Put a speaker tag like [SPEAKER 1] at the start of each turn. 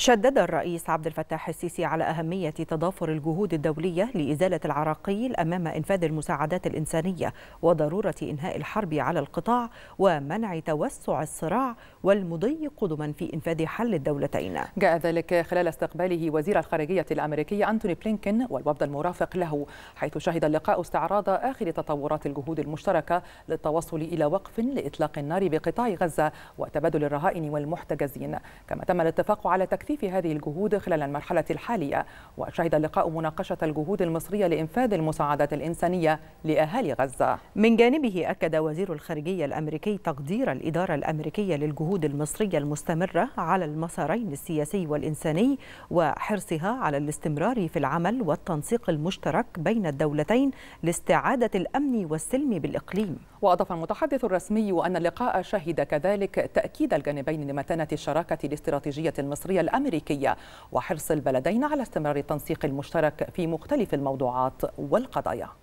[SPEAKER 1] شدد الرئيس عبد الفتاح السيسي على أهمية تضافر الجهود الدولية لإزالة العراقيل أمام إنفاذ المساعدات الإنسانية وضرورة إنهاء الحرب على القطاع
[SPEAKER 2] ومنع توسع الصراع والمضي قدما في إنفاذ حل الدولتين جاء ذلك خلال استقباله وزير الخارجية الأمريكي أنتوني بلينكن والوفد المرافق له حيث شهد اللقاء استعراض آخر تطورات الجهود المشتركة للتوصل إلى وقف لإطلاق النار بقطاع غزة وتبادل الرهائن والمحتجزين كما تم الاتفاق على تكثير تكثيف هذه الجهود خلال المرحلة الحالية وشهد اللقاء مناقشة الجهود المصرية لإنفاذ المساعدات الإنسانية لأهالي غزة من جانبه أكد وزير الخارجية
[SPEAKER 1] الأمريكي تقدير الإدارة الأمريكية للجهود المصرية المستمرة على المسارين السياسي والإنساني وحرصها على الاستمرار في العمل والتنسيق المشترك
[SPEAKER 2] بين الدولتين لاستعادة الأمن والسلم بالإقليم وأضاف المتحدث الرسمي أن اللقاء شهد كذلك تأكيد الجانبين لمتانة الشراكة الاستراتيجية المصرية الأمريكية وحرص البلدين على استمرار التنسيق المشترك في مختلف الموضوعات والقضايا